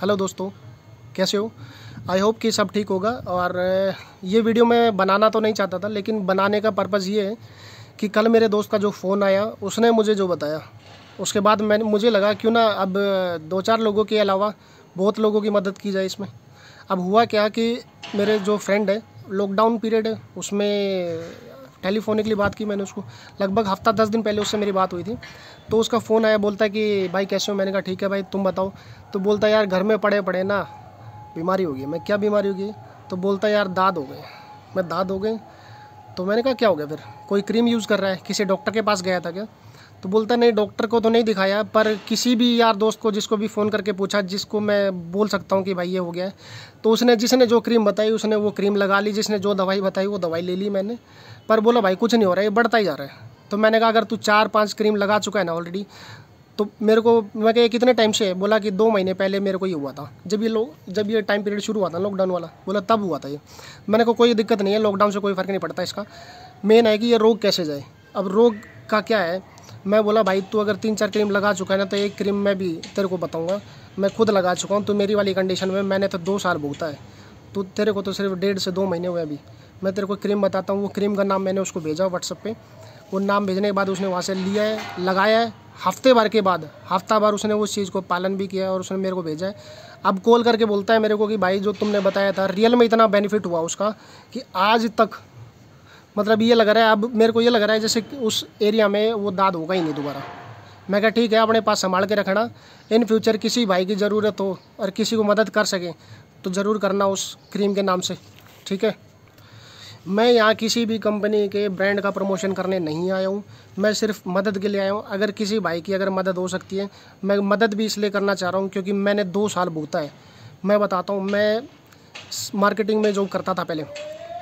hello दोस्तों कैसे हो आई होप कि सब ठीक होगा और ये वीडियो मैं बनाना तो नहीं चाहता था लेकिन बनाने का पर्पज़ ये है कि कल मेरे दोस्त का जो फ़ोन आया उसने मुझे जो बताया उसके बाद मैंने मुझे लगा क्यों ना अब दो चार लोगों के अलावा बहुत लोगों की मदद की जाए इसमें अब हुआ क्या कि मेरे जो फ्रेंड है लॉकडाउन पीरियड है उसमें टेलीफोनिकली बात की मैंने उसको लगभग हफ्ता दस दिन पहले उससे मेरी बात हुई थी तो उसका फ़ोन आया बोलता है कि भाई कैसे हो मैंने कहा ठीक है भाई तुम बताओ तो बोलता यार घर में पड़े पड़े ना बीमारी होगी मैं क्या बीमारी होगी तो बोलता यार दाद हो गए मैं दाद हो गई तो मैंने कहा क्या हो गया फिर कोई क्रीम यूज़ कर रहा है किसी डॉक्टर के पास गया था क्या तो बोलता नहीं डॉक्टर को तो नहीं दिखाया पर किसी भी यार दोस्त को जिसको भी फ़ोन करके पूछा जिसको मैं बोल सकता हूँ कि भाई ये हो गया है तो उसने जिसने जो क्रीम बताई उसने वो क्रीम लगा ली जिसने जो दवाई बताई वो दवाई ले ली मैंने पर बोला भाई कुछ नहीं हो रहा है ये बढ़ता ही जा रहा है तो मैंने कहा अगर तू चार पाँच क्रीम लगा चुका है ना ऑलरेडी तो मेरे को मैं कह कितने टाइम से बोला कि दो महीने पहले मेरे को ये हुआ था जब ये लोग जब ये टाइम पीरियड शुरू हुआ था लॉकडाउन वाला बोला तब हुआ था ये मैंने को कोई दिक्कत नहीं है लॉकडाउन से कोई फ़र्क नहीं पड़ता इसका मेन है कि ये रोग कैसे जाए अब रोग का क्या है मैं बोला भाई तू अगर तीन चार क्रीम लगा चुका है ना तो एक क्रीम मैं भी तेरे को बताऊँगा मैं खुद लगा चुका हूँ तो मेरी वाली कंडीशन में मैंने तो दो साल भुगता है तो तेरे को तो सिर्फ डेढ़ से दो महीने हुए अभी मैं तेरे को क्रीम बताता हूँ वो क्रीम का नाम मैंने उसको भेजा व्हाट्सअप पे वो नाम भेजने के बाद उसने वहाँ से लिया है लगाया है हफ्ते भर के बाद हफ्ता भर उसने उस चीज़ को पालन भी किया है और उसने मेरे को भेजा है अब कॉल करके बोलता है मेरे को कि भाई जो तुमने बताया था रियल में इतना बेनिफिट हुआ उसका कि आज तक मतलब ये लग रहा है अब मेरे को ये लग रहा है जैसे उस एरिया में वो दाद होगा ही नहीं दोबारा मैं कहा ठीक है अपने पास संभाल के रखना इन फ्यूचर किसी भाई की ज़रूरत हो और किसी को मदद कर सकें तो ज़रूर करना उस क्रीम के नाम से ठीक है मैं यहाँ किसी भी कंपनी के ब्रांड का प्रमोशन करने नहीं आया हूँ मैं सिर्फ मदद के लिए आया हूँ अगर किसी भाई की अगर मदद हो सकती है मैं मदद भी इसलिए करना चाह रहा हूँ क्योंकि मैंने दो साल भूता है मैं बताता हूँ मैं मार्केटिंग में जॉब करता था पहले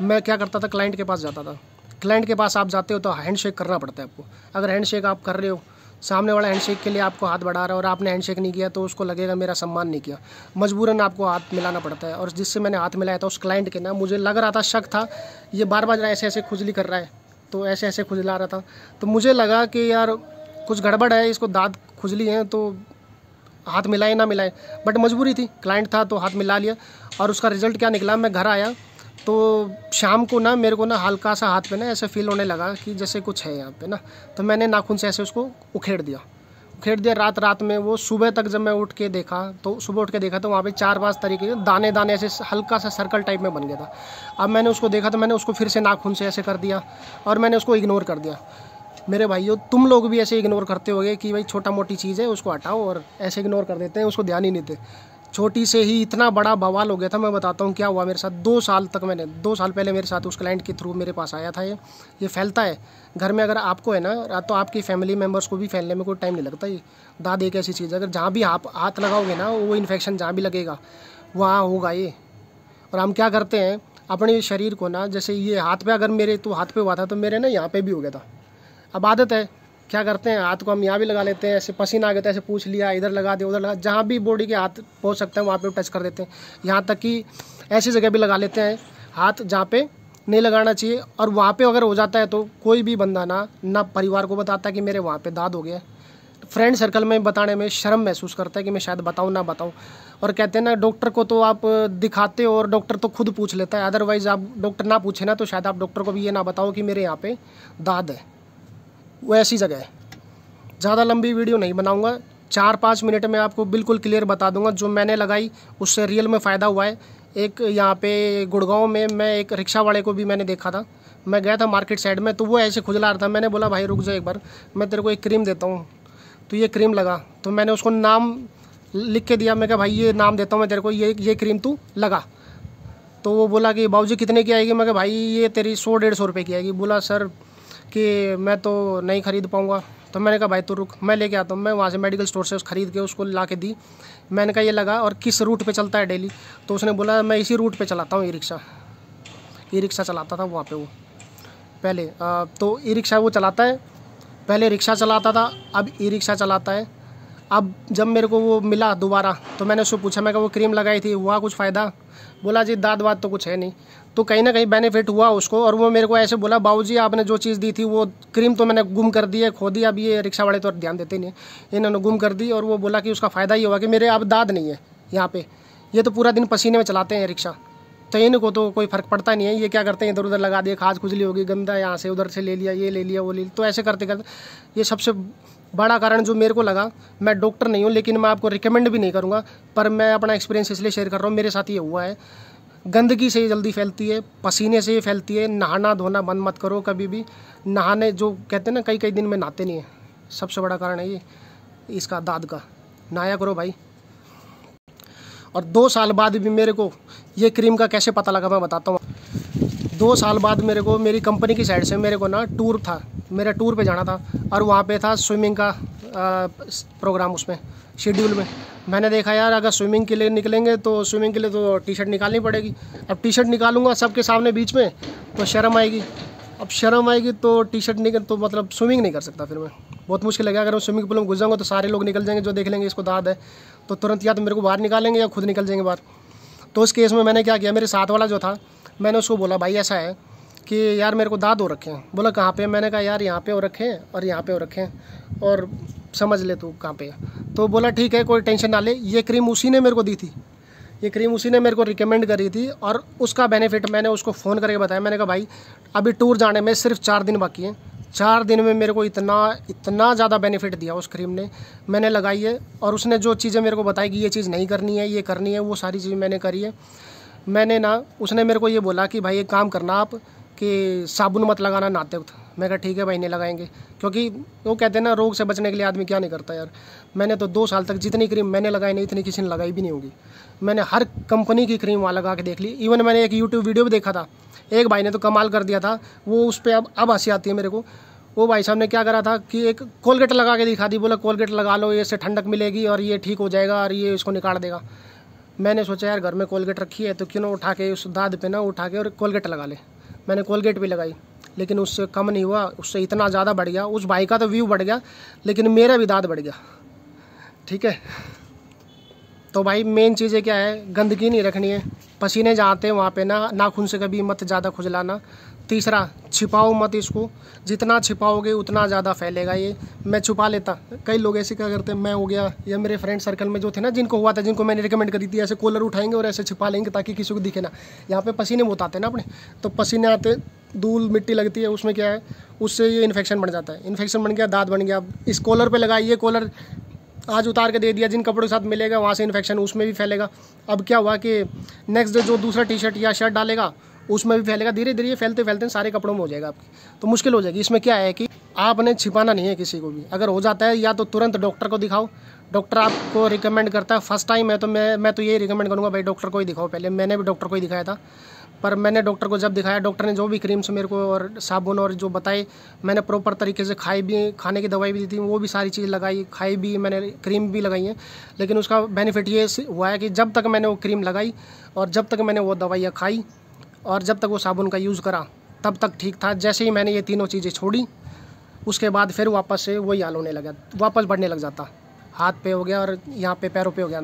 मैं क्या करता था क्लाइंट के पास जाता था क्लाइंट के पास आप जाते हो तो हैंड शेक करना पड़ता है आपको अगर हैंड शेक आप कर रहे हो सामने वाला हैंडशेक के लिए आपको हाथ बढ़ा रहा है और आपने हैंडशेक नहीं किया तो उसको लगेगा मेरा सम्मान नहीं किया मजबूरन आपको हाथ मिलाना पड़ता है और जिससे मैंने हाथ मिलाया था उस क्लाइंट के ना मुझे लग रहा था शक था ये बार बार ऐसे ऐसे खुजली कर रहा है तो ऐसे ऐसे खुजला रहा था तो मुझे लगा कि यार कुछ गड़बड़ है इसको दाँत खुजली है तो हाथ मिलाए ना मिलाए बट मजबूरी थी क्लाइंट था तो हाथ मिला लिया और उसका रिजल्ट क्या निकला मैं घर आया तो शाम को ना मेरे को ना हल्का सा हाथ पे ना ऐसे फील होने लगा कि जैसे कुछ है यहाँ पे ना तो मैंने नाखून से ऐसे उसको उखेड़ दिया उखेड़ दिया रात रात में वो सुबह तक जब मैं उठ के देखा तो सुबह उठ के देखा तो वहाँ पे चार पाँच तरीके के दाने दाने ऐसे हल्का सा सर्कल टाइप में बन गया था अब मैंने उसको देखा तो मैंने उसको फिर से नाखून से ऐसे कर दिया और मैंने उसको इग्नोर कर दिया मेरे भाइयों तुम लोग भी ऐसे इग्नोर करते होगे कि भाई छोटा मोटी चीज़ है उसको हटाओ और ऐसे इग्नोर कर देते हैं उसको ध्यान ही नहीं देते छोटी से ही इतना बड़ा बवाल हो गया था मैं बताता हूँ क्या हुआ मेरे साथ दो साल तक मैंने दो साल पहले मेरे साथ उस क्लाइंट के थ्रू मेरे पास आया था ये ये फैलता है घर में अगर आपको है ना तो आपकी फैमिली मेम्बर्स को भी फैलने में कोई टाइम नहीं लगता ये दाद एक ऐसी चीज़ है अगर जहाँ भी आप हाथ लगाओगे ना वो इन्फेक्शन जहाँ भी लगेगा वहाँ होगा ये और हम क्या करते हैं अपने शरीर को ना जैसे ये हाथ पे अगर मेरे तो हाथ पे हुआ था तो मेरे ना यहाँ पे भी हो गया था अब आदत है क्या करते हैं हाथ को हम यहाँ भी लगा लेते हैं ऐसे पसीना आ गया तो ऐसे पूछ लिया इधर लगा दे उधर लगा जहाँ भी बॉडी के हाथ पहुँच सकते हैं वहाँ पर टच कर देते हैं यहाँ तक कि ऐसी जगह भी लगा लेते हैं हाथ जहाँ पे नहीं लगाना चाहिए और वहाँ पे अगर हो जाता है तो कोई भी बंदा ना ना परिवार को बताता है कि मेरे वहाँ पे दाद हो गया फ्रेंड सर्कल में बताने में शर्म महसूस करता है कि मैं शायद बताऊँ ना बताऊँ और कहते हैं ना डॉक्टर को तो आप दिखाते हो और डॉक्टर तो खुद पूछ लेता है अदरवाइज़ आप डॉक्टर ना पूछे ना तो शायद आप डॉक्टर को भी ये ना बताओ कि मेरे यहाँ पे दाद है वो ऐसी जगह है ज़्यादा लंबी वीडियो नहीं बनाऊँगा चार पाँच मिनट में आपको बिल्कुल क्लियर बता दूंगा जो मैंने लगाई उससे रियल में फ़ायदा हुआ है एक यहाँ पे गुड़गांव में मैं एक रिक्शा वाले को भी मैंने देखा था मैं गया था मार्केट साइड में तो वो ऐसे खुजला रहा था मैंने बोला भाई रुक जाओ एक बार मैं तेरे को एक क्रीम देता हूँ तो ये क्रीम लगा तो मैंने उसको नाम लिख के दिया मैं क्या भाई ये नाम देता हूँ मैं तेरे को ये ये क्रीम तू लगा तो वो बोला कि बाबूजी कितने की आएगी मैं क्या भाई ये तेरी सौ डेढ़ सौ रुपये की आएगी बोला सर कि मैं तो नहीं ख़रीद पाऊँगा तो मैंने कहा भाई तू रुक मैं लेके आता हूँ मैं वहाँ से मेडिकल स्टोर से ख़रीद के उसको ला के दी मैंने कहा ये लगा और किस रूट पे चलता है डेली तो उसने बोला मैं इसी रूट पे चलाता हूँ ई रिक्शा ई रिक्शा चलाता था वहाँ पे वो पहले आ, तो ई रिक्शा वो चलाता है पहले रिक्शा चलाता था अब ई रिक्शा चलाता है अब जब मेरे को वो मिला दोबारा तो मैंने उससे पूछा मैं कहा वो क्रीम लगाई थी हुआ कुछ फ़ायदा बोला जी दाद वाद तो कुछ है नहीं तो कहीं ना कहीं बेनिफिट हुआ उसको और वो मेरे को ऐसे बोला बाबूजी आपने जो चीज़ दी थी वो क्रीम तो मैंने गुम कर दी है खो दी अब ये रिक्शा वाले तो ध्यान देते नहीं इन्होंने गुम कर दी और वो बोला कि उसका फ़ायदा ये हुआ कि मेरे अब दाद नहीं है यहाँ पे ये तो पूरा दिन पसीने में चलाते हैं रिक्शा तो इनको तो कोई फ़र्क पड़ता नहीं है ये क्या करते हैं इधर उधर लगा दिए खाद खुजली होगी गंदा यहाँ से उधर से ले लिया ये ले लिया वो ले लिया तो ऐसे करते करते ये सबसे बड़ा कारण जो मेरे को लगा मैं डॉक्टर नहीं हूँ लेकिन मैं आपको रिकमेंड भी नहीं करूँगा पर मैं अपना एक्सपीरियंस इसलिए शेयर कर रहा हूँ मेरे साथ ये हुआ है गंदगी से ये जल्दी फैलती है पसीने से ये फैलती है नहाना धोना बंद मत करो कभी भी नहाने जो कहते हैं ना कई कई दिन में नहाते नहीं है सबसे बड़ा कारण है ये इसका दाद का नहाया करो भाई और दो साल बाद भी मेरे को ये क्रीम का कैसे पता लगा मैं बताता हूँ दो साल बाद मेरे को मेरी कंपनी की साइड से मेरे को ना टूर था मेरा टूर पे जाना था और वहाँ पे था स्विमिंग का आ, प्रोग्राम उसमें शेड्यूल में मैंने देखा यार अगर स्विमिंग के लिए निकलेंगे तो स्विमिंग के लिए तो टी शर्ट निकालनी पड़ेगी अब टी शर्ट निकालूंगा सबके सामने बीच में तो शर्म आएगी अब शर्म आएगी तो टी शर्ट निकल तो मतलब स्विमिंग नहीं कर सकता फिर मैं बहुत मुश्किल है अगर मैं स्विमिंग पूल में घुस जाऊँगा तो सारे लोग निकल जाएंगे जो देख लेंगे इसको दाद है तो तुरंत या तो मेरे को बाहर निकालेंगे या खुद निकल जाएंगे बाहर तो उस केस में मैंने क्या किया मेरे साथ वाला जो था मैंने उसको बोला भाई ऐसा है कि यार मेरे को दाद हो रखे हैं बोला कहाँ पे मैंने कहा यार यहाँ पे हो रखे हैं और यहाँ पे हो रखे हैं और समझ ले तू कहाँ पे तो बोला ठीक है कोई टेंशन ना ले ये क्रीम उसी ने मेरे को दी थी ये क्रीम उसी ने मेरे को रिकमेंड करी थी और उसका बेनिफिट मैंने उसको फ़ोन करके बताया मैंने कहा भाई अभी टूर जाने में सिर्फ चार दिन बाकी हैं चार दिन में मेरे को इतना इतना ज़्यादा बेनिफिट दिया उस क्रीम ने मैंने लगाई है और उसने जो चीज़ें मेरे को बताई कि ये चीज़ नहीं करनी है ये करनी है वो सारी चीज़ मैंने करी है मैंने ना उसने मेरे को ये बोला कि भाई एक काम करना आप कि साबुन मत लगाना नाते वक्त मैं कहा ठीक है भाई नहीं लगाएंगे क्योंकि वो कहते हैं ना रोग से बचने के लिए आदमी क्या नहीं करता यार मैंने तो दो साल तक जितनी क्रीम मैंने लगाई नहीं इतनी किसी ने लगाई भी नहीं होगी मैंने हर कंपनी की क्रीम वहाँ लगा के देख ली इवन मैंने एक यूट्यूब वीडियो भी देखा था एक भाई ने तो कमाल कर दिया था वो उस पर अब अब हंसी आती है मेरे को वो भाई साहब ने क्या करा था कि एक कोलगेट लगा के दिखा दी बोला कोलगेट लगा लो ये ठंडक मिलेगी और ये ठीक हो जाएगा और ये इसको निकाल देगा मैंने सोचा यार घर में कोलगेट रखी है तो क्यों ना उठा के उस दाद पे ना उठा के और कोलगेट लगा ले मैंने कोलगेट भी लगाई लेकिन उससे कम नहीं हुआ उससे इतना ज़्यादा बढ़ गया उस भाई का तो व्यू बढ़ गया लेकिन मेरा भी दाद बढ़ गया ठीक है तो भाई मेन चीज़ें क्या है गंदगी नहीं रखनी है पसीने जाते हैं वहाँ पे ना नाखून से कभी मत ज़्यादा खुजलाना तीसरा छिपाओ मत इसको जितना छिपाओगे उतना ज़्यादा फैलेगा ये मैं छुपा लेता कई लोग ऐसे क्या करते हैं मैं हो गया या मेरे फ्रेंड सर्कल में जो थे ना जिनको हुआ था जिनको मैंने रिकमेंड करी थी ऐसे कॉलर उठाएंगे और ऐसे छिपा लेंगे ताकि किसी को दिखे ना यहाँ पे पसीने बहुत आते हैं ना अपने तो पसीने आते धूल मिट्टी लगती है उसमें क्या है उससे ये इन्फेक्शन बन जाता है इन्फेक्शन बन गया दाँत बन गया इस कॉलर पर लगाई ये कॉलर आज उतार के दे दिया जिन कपड़ों के साथ मिलेगा वहाँ से इन्फेक्शन उसमें भी फैलेगा अब क्या हुआ कि नेक्स्ट डे जो दूसरा टी शर्ट या शर्ट डालेगा उसमें भी फैलेगा धीरे धीरे फैलते फैलते सारे कपड़ों में हो जाएगा आपकी तो मुश्किल हो जाएगी इसमें क्या है कि आपने छिपाना नहीं है किसी को भी अगर हो जाता है या तो तुरंत डॉक्टर को दिखाओ डॉक्टर आपको रिकमेंड करता है फर्स्ट टाइम है तो मैं मैं तो ये रिकमेंड करूँगा भाई डॉक्टर को ही दिखाओ पहले मैंने भी डॉक्टर को ही दिखाया था पर मैंने डॉक्टर को जब दिखाया डॉक्टर ने जो भी क्रीम्स मेरे को और साबुन और जो बताए मैंने प्रॉपर तरीके से खाई भी खाने की दवाई भी दी थी वो भी सारी चीज़ लगाई खाई भी मैंने क्रीम भी लगाई है लेकिन उसका बेनिफिट ये हुआ है कि जब तक मैंने वो क्रीम लगाई और जब तक मैंने वो दवाइयाँ खाई और जब तक वो साबुन का यूज़ करा तब तक ठीक था जैसे ही मैंने ये तीनों चीज़ें छोड़ी उसके बाद फिर वापस से वही हाल होने लगा वापस बढ़ने लग जाता हाथ पे हो गया और यहाँ पे पैरों पे हो गया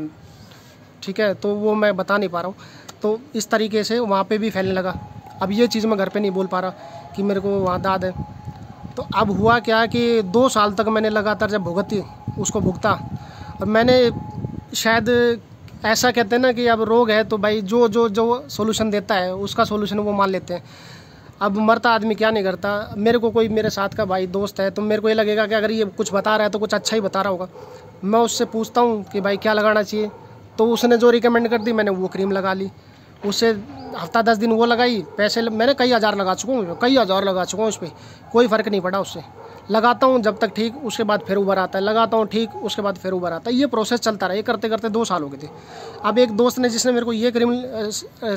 ठीक है तो वो मैं बता नहीं पा रहा हूँ तो इस तरीके से वहाँ पे भी फैलने लगा अब ये चीज़ मैं घर पे नहीं बोल पा रहा कि मेरे को वहाँ दाद है तो अब हुआ क्या कि दो साल तक मैंने लगातार जब भुगती उसको भुगता और मैंने शायद ऐसा कहते हैं ना कि अब रोग है तो भाई जो जो जो सोल्यूशन देता है उसका सोल्यूशन वो मान लेते हैं अब मरता आदमी क्या नहीं करता मेरे को कोई मेरे साथ का भाई दोस्त है तो मेरे को ये लगेगा कि अगर ये कुछ बता रहा है तो कुछ अच्छा ही बता रहा होगा मैं उससे पूछता हूँ कि भाई क्या लगाना चाहिए तो उसने जो रिकमेंड कर दी मैंने वो क्रीम लगा ली उससे हफ्ता दस दिन वो लगाई पैसे मैंने कई हज़ार लगा चुका हूँ कई हज़ार लगा चुका हूँ उस पर कोई फ़र्क नहीं पड़ा उससे लगाता हूँ जब तक ठीक उसके बाद फिर उबर आता है लगाता हूँ ठीक उसके बाद फिर उबर आता है ये प्रोसेस चलता रहा ये करते करते दो साल हो गए थे अब एक दोस्त ने जिसने मेरे को ये क्रीम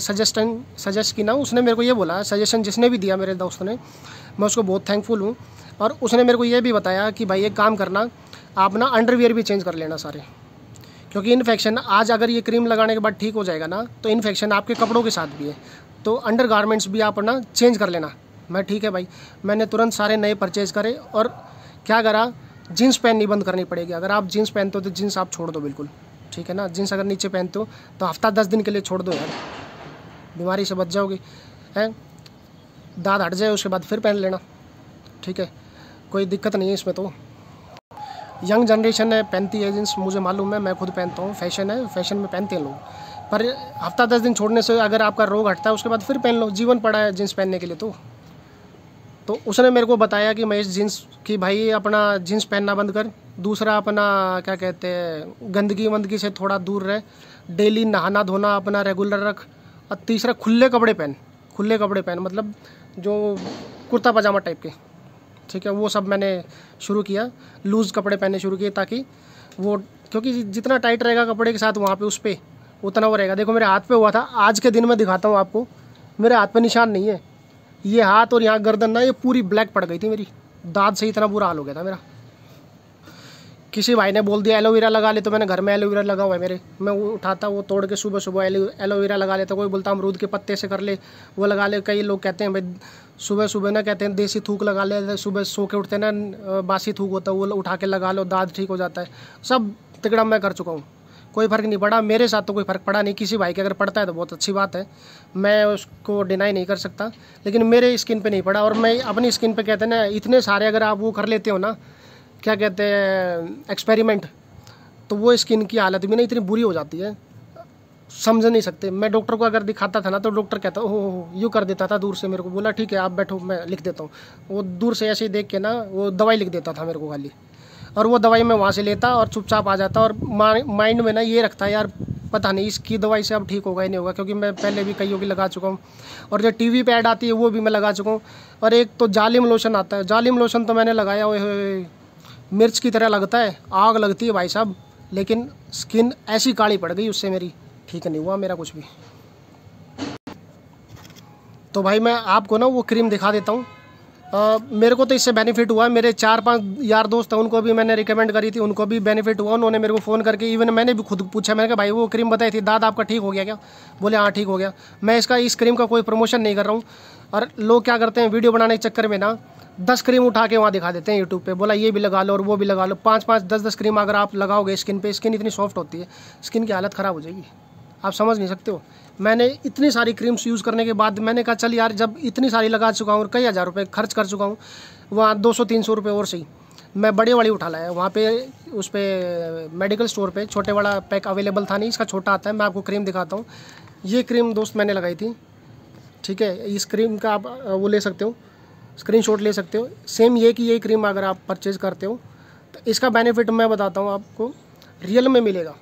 सजेस्टन सजेस्ट की ना उसने मेरे को ये बोला सजेशन जिसने भी दिया मेरे दोस्त ने मैं उसको बहुत थैंकफुल हूँ और उसने मेरे को ये भी बताया कि भाई एक काम करना आप ना अंडरवियर भी चेंज कर लेना सारे क्योंकि इन्फेक्शन आज अगर ये क्रीम लगाने के बाद ठीक हो जाएगा ना तो इन्फेक्शन आपके कपड़ों के साथ भी है तो अंडर गारमेंट्स भी आप ना चेंज कर लेना मैं ठीक है भाई मैंने तुरंत सारे नए परचेज़ करे और क्या करा जीन्स पहन नहीं बंद करनी पड़ेगी अगर आप जीन्स पहनते हो तो जीन्स आप छोड़ दो बिल्कुल ठीक है ना जीन्स अगर नीचे पहनते हो तो हफ्ता दस दिन के लिए छोड़ दो यार बीमारी से बच जाओगे है दाँत हट जाए उसके बाद फिर पहन लेना ठीक है कोई दिक्कत नहीं है इसमें तो यंग जनरेशन है पहनती है जीन्स मुझे मालूम है मैं खुद पहनता हूँ फैशन है फैशन में पहनते हैं लोग पर हफ्ता दस दिन छोड़ने से अगर आपका रोग हटता है उसके बाद फिर पहन लो जीवन पड़ा है जींस पहनने के लिए तो तो उसने मेरे को बताया कि महेश जीन्स की भाई अपना जीन्स पहनना बंद कर दूसरा अपना क्या कहते हैं गंदगी वंदगी से थोड़ा दूर रहे डेली नहाना धोना अपना रेगुलर रख और तीसरा खुले कपड़े पहन खुले कपड़े पहन मतलब जो कुर्ता पजामा टाइप के ठीक है वो सब मैंने शुरू किया लूज़ कपड़े पहनने शुरू किए ताकि वो क्योंकि जितना टाइट रहेगा कपड़े के साथ वहाँ पे उस पर उतना वो रहेगा देखो मेरे हाथ पे हुआ था आज के दिन मैं दिखाता हूँ आपको मेरे हाथ पे निशान नहीं है ये हाथ और यहाँ गर्दन ना ये पूरी ब्लैक पड़ गई थी मेरी दांत से इतना बुरा हाल हो गया था मेरा किसी भाई ने बोल दिया एलोवेरा लगा ले तो मैंने घर में एलोवेरा लगा हुआ है मेरे मैं वो उठाता वो तोड़ के सुबह सुबह एलो एलोवेरा लगा लेता कोई बोलता अमरूद के पत्ते से कर ले वो लगा ले कई लोग कहते हैं भाई सुबह सुबह ना कहते हैं देसी थूक लगा ले सुबह सो के उठते ना बासी थूक होता है वो उठा के लगा लो दाँत ठीक हो जाता है सब तिकड़ा मैं कर चुका हूँ कोई फ़र्क नहीं पड़ा मेरे साथ तो कोई फ़र्क पड़ा नहीं किसी भाई के अगर पड़ता है तो बहुत अच्छी बात है मैं उसको डिनाई नहीं कर सकता लेकिन मेरे स्किन पे नहीं पड़ा और मैं अपनी स्किन पे कहते हैं ना इतने सारे अगर आप वो कर लेते हो ना क्या कहते हैं एक्सपेरिमेंट तो वो स्किन की हालत भी ना इतनी बुरी हो जाती है समझ नहीं सकते मैं डॉक्टर को अगर दिखाता था ना तो डॉक्टर कहता हो यूँ कर देता था दूर से मेरे को बोला ठीक है आप बैठो मैं लिख देता हूँ वो दूर से ऐसे ही देख के ना वो दवाई लिख देता था मेरे को खाली और वो दवाई मैं वहाँ से लेता और चुपचाप आ जाता और माइंड में ना ये रखता यार पता नहीं इसकी दवाई से अब ठीक होगा ही नहीं होगा क्योंकि मैं पहले भी कईयों की लगा चुका हूँ और जो टी वी पैड आती है वो भी मैं लगा चुका हूँ और एक तो जालिम लोशन आता है जालिम लोशन तो मैंने लगाया वो मिर्च की तरह लगता है आग लगती है भाई साहब लेकिन स्किन ऐसी काली पड़ गई उससे मेरी ठीक नहीं हुआ मेरा कुछ भी तो भाई मैं आपको ना वो क्रीम दिखा देता हूँ मेरे को तो इससे बेनिफिट हुआ मेरे चार पांच यार दोस्त हैं उनको भी मैंने रिकमेंड करी थी उनको भी बेनिफिट हुआ उन्होंने मेरे को फ़ोन करके इवन मैंने भी खुद पूछा मैंने कहा भाई वो क्रीम बताई थी दाद आपका ठीक हो गया क्या बोले हाँ ठीक हो गया मैं इसका इस क्रीम का कोई प्रमोशन नहीं कर रहा हूँ और लोग क्या करते हैं वीडियो बनाने के चक्कर में ना दस क्रीम उठा के वहाँ दिखा देते हैं यूट्यूब पे बोला ये भी लगा लो और वो भी लगा लो पाँच पाँच दस दस क्रीम अगर आप लगाओगे स्किन पे स्किन इतनी सॉफ्ट होती है स्किन की हालत ख़राब हो जाएगी आप समझ नहीं सकते हो मैंने इतनी सारी क्रीम्स यूज़ करने के बाद मैंने कहा चल यार जब इतनी सारी लगा चुका हूँ और कई हज़ार रुपये खर्च कर चुका हूँ वहाँ दो सौ तीन सौ रुपये और सही मैं बड़े वाली उठा लाया वहाँ पे उस पर मेडिकल स्टोर पे छोटे वाला पैक अवेलेबल था नहीं इसका छोटा आता है मैं आपको क्रीम दिखाता हूँ ये क्रीम दोस्त मैंने लगाई थी ठीक है इस क्रीम का आप वो ले सकते हो स्क्रीन ले सकते हो सेम ये कि ये क्रीम अगर आप परचेज़ करते हो तो इसका बेनिफिट मैं बताता हूँ आपको रियल में मिलेगा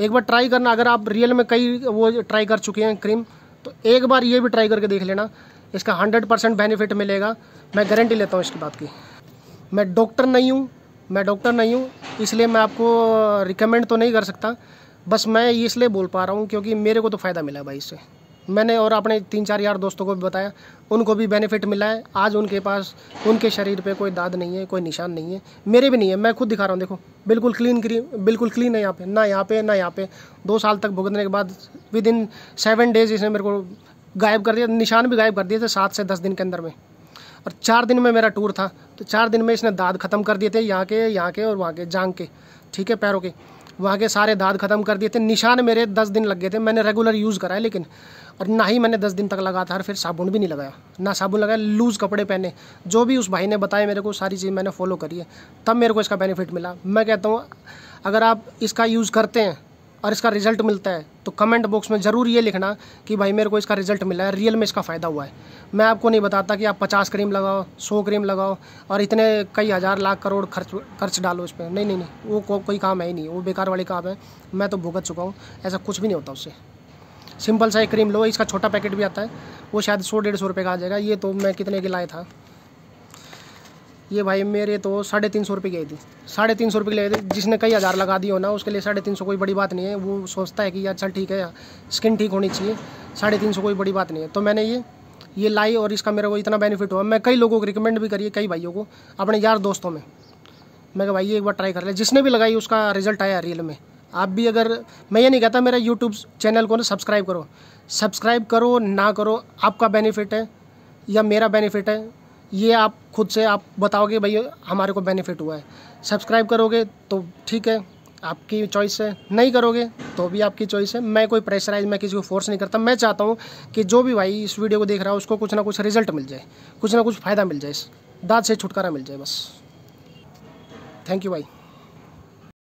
एक बार ट्राई करना अगर आप रियल में कई वो ट्राई कर चुके हैं क्रीम तो एक बार ये भी ट्राई करके देख लेना इसका हंड्रेड परसेंट बेनिफिट मिलेगा मैं गारंटी लेता हूँ इसकी बात की मैं डॉक्टर नहीं हूँ मैं डॉक्टर नहीं हूँ इसलिए मैं आपको रिकमेंड तो नहीं कर सकता बस मैं इसलिए बोल पा रहा हूँ क्योंकि मेरे को तो फ़ायदा मिला भाई इससे मैंने और अपने तीन चार यार दोस्तों को भी बताया उनको भी बेनिफिट मिला है आज उनके पास उनके शरीर पे कोई दाद नहीं है कोई निशान नहीं है मेरे भी नहीं है मैं खुद दिखा रहा हूँ देखो बिल्कुल क्लीन क्रीम बिल्कुल क्लीन है यहाँ पे ना यहाँ पे ना यहाँ पे दो साल तक भुगतने के बाद विद इन सेवन डेज इसने मेरे को गायब कर दिया निशान भी गायब कर दिए थे सात से दस दिन के अंदर में और चार दिन में मेरा टूर था तो चार दिन में इसने दाद ख़त्म कर दिए थे यहाँ के यहाँ के और वहाँ के जांग के ठीक है पैरों के वहाँ के सारे दाद ख़त्म कर दिए थे निशान मेरे दस दिन लग गए थे मैंने रेगुलर यूज़ करा है लेकिन और ना ही मैंने दस दिन तक लगा था और फिर साबुन भी नहीं लगाया ना साबुन लगाया लूज़ कपड़े पहने जो भी उस भाई ने बताया मेरे को सारी चीज़ मैंने फॉलो करी है तब मेरे को इसका बेनिफिट मिला मैं कहता हूँ अगर आप इसका यूज़ करते हैं और इसका रिजल्ट मिलता है तो कमेंट बॉक्स में ज़रूर ये लिखना कि भाई मेरे को इसका रिजल्ट मिला है रियल में इसका फ़ायदा हुआ है मैं आपको नहीं बताता कि आप पचास क्रीम लगाओ सौ क्रीम लगाओ और इतने कई हज़ार लाख करोड़ खर्च खर्च डालो इस पर नहीं नहीं नहीं वो को, कोई काम है ही नहीं वो बेकार वाले काम है मैं तो भुगत चुका हूँ ऐसा कुछ भी नहीं होता उससे सिंपल सा एक क्रीम लो इसका छोटा पैकेट भी आता है वो शायद सौ डेढ़ सौ रुपये का आ जाएगा ये तो मैं कितने के लाया था ये भाई मेरे तो साढ़े तीन सौ रुपये की आई थी साढ़े तीन सौ रुपये की लाई जिसने कई हज़ार लगा दी हो ना उसके लिए साढ़े तीन सौ कोई बड़ी बात नहीं है वो सोचता है कि अच्छा ठीक है यार स्किन ठीक होनी चाहिए साढ़े तीन सौ कोई बड़ी बात नहीं है तो मैंने ये ये लाई और इसका मेरे को इतना बेनिफिट हुआ मैं कई लोगों को रिकमेंड भी करिए कई भाइयों को अपने यार दोस्तों में मैं भाई ये एक बार ट्राई कर ले जिसने भी लगाई उसका रिजल्ट आया रियल में आप भी अगर मैं ये नहीं कहता मेरा यूट्यूब चैनल को ना सब्सक्राइब करो सब्सक्राइब करो ना करो आपका बेनिफिट है या मेरा बेनिफिट है ये आप खुद से आप बताओगे भाई हमारे को बेनिफिट हुआ है सब्सक्राइब करोगे तो ठीक है आपकी चॉइस है नहीं करोगे तो भी आपकी चॉइस है मैं कोई प्रेशराइज मैं किसी को फोर्स नहीं करता मैं चाहता हूँ कि जो भी भाई इस वीडियो को देख रहा है उसको कुछ ना कुछ रिजल्ट मिल जाए कुछ ना कुछ फ़ायदा मिल जाए इस दाँत से छुटकारा मिल जाए बस थैंक यू भाई